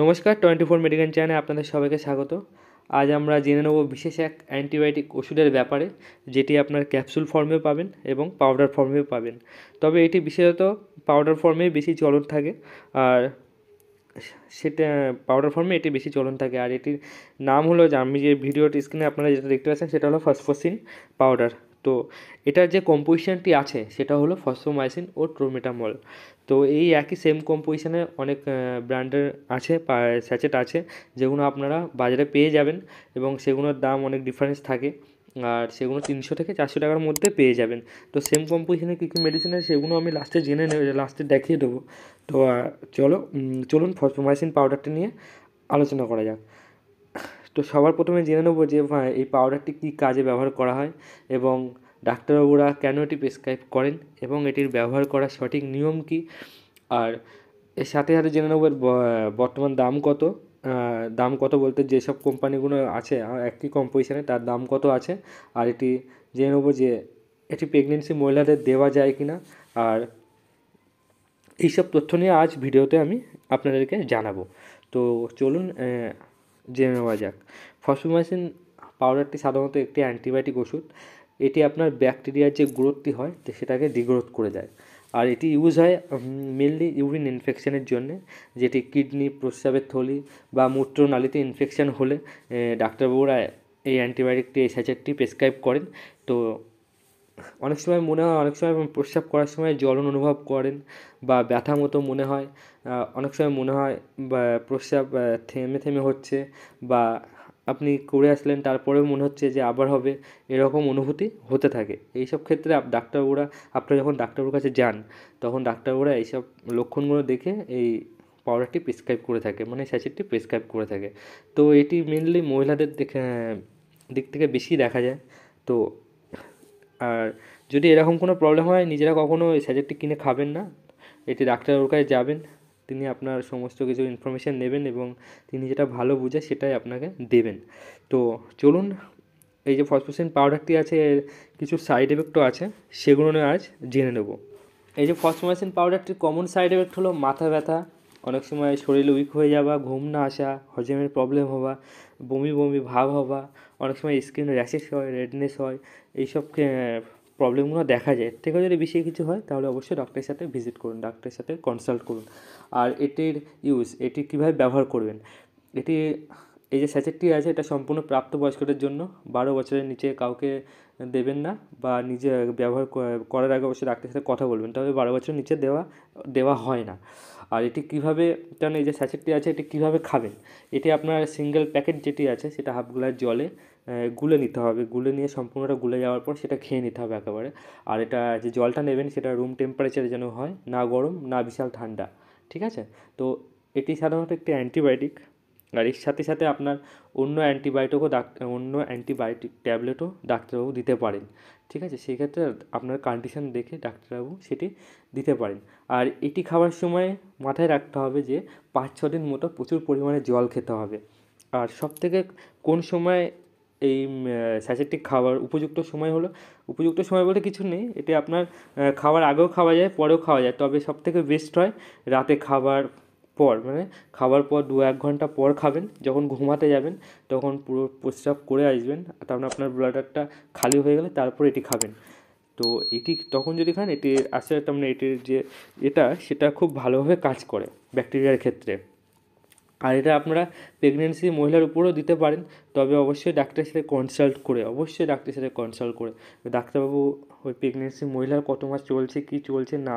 নমস্কার twenty four medical চ্যানেলে আপনাদের সবাইকে স্বাগত আজ আমরা জেনে নেব বিশেষ এক অ্যান্টিবায়োটিক ওষুধের ব্যাপারে যেটি আপনার ক্যাপসুল ফর্মেও পাবেন এবং পাউডার ফর্মেও পাবেন তবে এটি বিশেষত পাউডার ফর্মে বেশি চলন থাকে আর সেটা পাউডার ফর্মে এটি বেশি চলন থাকে আর এটির নাম হলো যে আমি যে ভিডিওটি স্ক্রিনে আপনারা যেটা দেখতে পাচ্ছেন সেটা হলো ফসফসিন পাউডার তো এটার যে কম্পোজিশানটি আছে সেটা হলো ফসোমাইসিন ও ট্রোমেটামল তো এই একই সেম কম্পোজিশানে অনেক ব্র্যান্ডের আছে স্যাচেট আছে যেগুলো আপনারা বাজারে পেয়ে যাবেন এবং সেগুলোর দাম অনেক ডিফারেন্স থাকে আর সেগুলো তিনশো থেকে চারশো টাকার মধ্যে পেয়ে যাবেন তো সেম কম্পোজিশানে কী কী মেডিসিন আছে সেগুলো আমি লাস্টে জেনে নেব লাস্টে দেখিয়ে দেবো তো চলো চলুন ফসোমাইসিন পাউডারটা নিয়ে আলোচনা করা যাক তো সবার প্রথমে জেনে নেবো যে এই পাউডারটি কী কাজে ব্যবহার করা হয় এবং ডাক্তারবাবুরা কেন এটি প্রেসক্রাইব করেন এবং এটির ব্যবহার করার সঠিক নিয়ম কী আর এর সাথে সাথে জেনে নেবো বর্তমান দাম কত দাম কত বলতে যেসব কোম্পানিগুলো আছে একই কম্পোজিশনে তার দাম কত আছে আর এটি জেনে নেবো যে এটি প্রেগনেন্সি মহিলাদের দেওয়া যায় কি না আর এইসব তথ্য নিয়ে আজ ভিডিওতে আমি আপনাদেরকে জানাবো তো চলুন জেনে নেওয়া যাক ফসফোমাইসিন পাউডারটি সাধারণত একটি অ্যান্টিবায়োটিক ওষুধ এটি আপনার ব্যাকটেরিয়ার যে গ্রোথটি হয় সেটাকে ডিগ্রোথ করে দেয় আর এটি ইউজ হয় মেনলি ইউরিন ইনফেকশানের জন্যে যেটি কিডনি প্রস্রাবের থলি বা মূত্রনালীতে ইনফেকশান হলে ডাক্তারবাবুরা এই অ্যান্টিবায়োটিকটি এই সাইজারটি প্রেসক্রাইব করেন তো অনেক সময় মনে হয় অনেক সময় প্রস্রাব করার সময় জ্বলন অনুভব করেন বা ব্যথা মতো মনে হয় অনেক সময় মনে হয় বা প্রস্রাব থেমে থেমে হচ্ছে বা আপনি করে আসলেন তারপরেও মনে হচ্ছে যে আবার হবে এরকম অনুভূতি হতে থাকে এই সব ক্ষেত্রে ডাক্তারবাবুরা আপনারা যখন ডাক্তারবাবুর কাছে যান তখন ডাক্তারবাবুরা এইসব লক্ষণগুলো দেখে এই পাউডারটি প্রেসক্রাইব করে থাকে মানে স্যাচেটটি প্রেসক্রাইব করে থাকে তো এটি মেনলি মহিলাদের দিক থেকে বেশি দেখা যায় তো আর যদি এরকম কোনো প্রবলেম হয় নিজেরা কখনও এই স্যাজেটটি কিনে খাবেন না এটি ডাক্তারের কাছে যাবেন তিনি আপনার সমস্ত কিছু ইনফরমেশান নেবেন এবং তিনি যেটা ভালো বুঝে সেটাই আপনাকে দেবেন তো চলুন এই যে ফসফোসিন পাউডারটি আছে এর কিছু সাইড এফেক্টও আছে সেগুলো নিয়ে আজ জেনে নেব এই যে ফসফোমাইসিন পাউডারটির কমন সাইড এফেক্ট হলো মাথা ব্যথা অনেক সময় শরীর উইক হয়ে যাওয়া ঘুম না আসা হজমের প্রবলেম হওয়া বমি বমি ভাব হওয়া অনেক সময় স্কিন র্যাশেস হয় রেডনেস হয় এইসব প্রবলেমগুলো দেখা যায় এর থেকে যদি বেশি কিছু হয় তাহলে অবশ্যই ডক্টরের সাথে ভিজিট করুন ডাক্তারের সাথে কনসাল্ট করুন আর এটির ইউজ এটি কীভাবে ব্যবহার করবেন এটি এই যে স্যাচেটটি আছে এটা সম্পূর্ণ প্রাপ্তবয়স্কদের জন্য বারো বছরের নিচে কাউকে দেবেন না বা নিজে ব্যবহার করার আগে অবশ্যই ডাক্তারের সাথে কথা বলবেন তবে বারো বছরের নিচে দেওয়া দেওয়া হয় না আর এটি কীভাবে কারণ এই যে স্যাচেটটি আছে এটি কীভাবে খাবেন এটি আপনার সিঙ্গেল প্যাকেট যেটি আছে সেটা হাফ গ্লাস জলে গুলে নিতে হবে গুলে নিয়ে সম্পূর্ণটা গুলে যাওয়ার পর সেটা খেয়ে নিতে হবে একেবারে আর এটা যে জলটা নেবেন সেটা রুম টেম্পারেচারে যেন হয় না গরম না বিশাল ঠান্ডা ঠিক আছে তো এটি সাধারণত একটি অ্যান্টিবায়োটিক আর এর সাথে সাথে আপনার অন্য অ্যান্টিবায়োটিকও ডাক অন্য অ্যান্টিবায়োটিক ট্যাবলেটও ডাক্তারবাবু দিতে পারেন ঠিক আছে সেক্ষেত্রে আপনার কন্ডিশন দেখে ডাক্তারবাবু সেটি দিতে পারেন আর এটি খাওয়ার সময় মাথায় রাখতে হবে যে পাঁচ ছ দিন মতো প্রচুর পরিমাণে জল খেতে হবে আর সবথেকে কোন সময় এই স্যাচেটটি খাওয়ার উপযুক্ত সময় হলো উপযুক্ত সময় বলতে কিছু নেই এটি আপনার খাওয়ার আগেও খাওয়া যায় পরেও খাওয়া যায় তবে সবথেকে বেস্ট হয় রাতে খাবার পর মানে খাওয়ার পর দু এক ঘন্টা পর খাবেন যখন ঘুমাতে যাবেন তখন পুরো প্রস্রাব করে আসবেন তারপরে আপনার ব্লাডারটা খালি হয়ে গেলে তারপর এটি খাবেন তো এটি তখন যদি খান এটির আসলে মানে এটির যে এটা সেটা খুব ভালোভাবে কাজ করে ব্যাকটেরিয়ার ক্ষেত্রে আর এটা আপনারা প্রেগনেন্সি মহিলার উপরেও দিতে পারেন তবে অবশ্যই ডাক্তারের সাথে কনসাল্ট করে অবশ্যই ডাক্তারের সাথে কনসাল্ট করে ডাক্তারবাবু ওই প্রেগনেন্সি মহিলার কত মাস চলছে কি চলছে না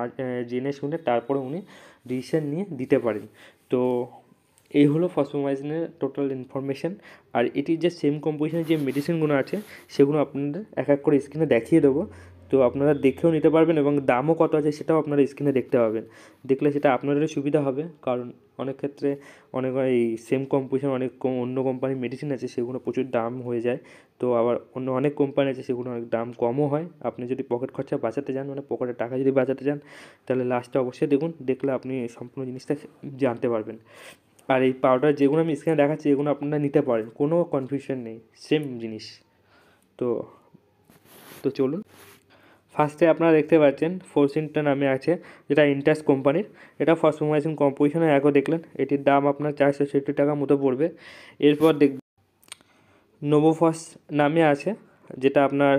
জেনে শুনে তারপরে উনি ডিসিশান নিয়ে দিতে পারেন তো এই হলো ফসমাইজিনের টোটাল ইনফরমেশান আর এটির যে সেম কম্পোজিশনের যে মেডিসিনগুলো আছে সেগুলো আপনাদের এক এক করে স্ক্রিনে দেখিয়ে দেবো তো আপনারা দেখেও নিতে পারবেন এবং দামও কত আছে সেটাও আপনারা স্ক্রিনে দেখতে পাবেন দেখলে সেটা আপনাদেরও সুবিধা হবে কারণ অনেক ক্ষেত্রে অনেক এই সেম কম্পোজিশন অনেক অন্য কোম্পানির মেডিসিন আছে সেগুলো প্রচুর দাম হয়ে যায় তো আবার অন্য অনেক কোম্পানি আছে সেগুলো অনেক দাম কমও হয় আপনি যদি পকেট খরচা বাঁচাতে চান মানে পকেটে টাকা যদি বাঁচাতে চান তাহলে লাস্টে অবশ্যই দেখুন দেখলে আপনি সম্পূর্ণ জিনিসটা জানতে পারবেন আর এই পাউডার যেগুলো আমি স্ক্রিনে দেখাচ্ছি এগুলো আপনারা নিতে পারেন কোনো কনফিউশন নেই সেম জিনিস তো তো চলুন ফার্স্টে আপনারা দেখতে পাচ্ছেন ফোরসিনটা নামে আছে যেটা ইন্টাস কোম্পানির এটা ফার্স্ট ফরমাইজিং কম্পোজিশনে একও দেখলেন এটির দাম আপনার চারশো টাকা মতো পড়বে এরপর দেখ নোবোফস নামে আছে যেটা আপনার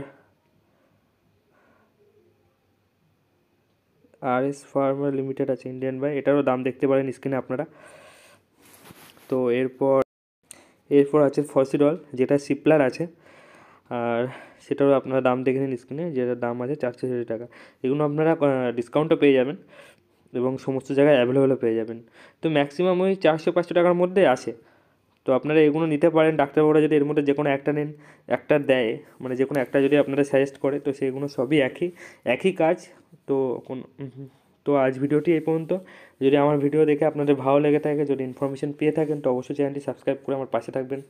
আর এস ফার্মার লিমিটেড আছে ইন্ডিয়ান বাই এটারও দাম দেখতে পারেন স্ক্রিনে আপনারা তো এরপর এরপর আছে ফসিডল যেটা সিপলার আছে আর সেটারও আপনারা দাম দেখে নিন স্ক্রিনে যেটার দাম আছে চারশো ষাট টাকা এগুলো আপনারা ডিসকাউন্টও পেয়ে যাবেন এবং সমস্ত জায়গায় অ্যাভেলেবেলও পেয়ে যাবেন তো ম্যাক্সিমাম ওই চারশো পাঁচশো টাকার মধ্যে আসে তো আপনারা এগুলো নিতে পারেন ডাক্তারবাবুরা যদি এর মধ্যে যে কোনো একটা নেন একটা দেয় মানে যে কোনো একটা যদি আপনারা সাজেস্ট করে তো সেগুলো সবই একই একই কাজ তো কোন তো আজ ভিডিওটি এই পর্যন্ত যদি আমার ভিডিও দেখে আপনাদের ভালো লেগে থাকে যদি ইনফরমেশন পেয়ে থাকেন তো অবশ্যই চ্যানেলটি সাবস্ক্রাইব করে আমার পাশে থাকবেন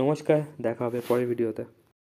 নমস্কার দেখা হবে পরের ভিডিওতে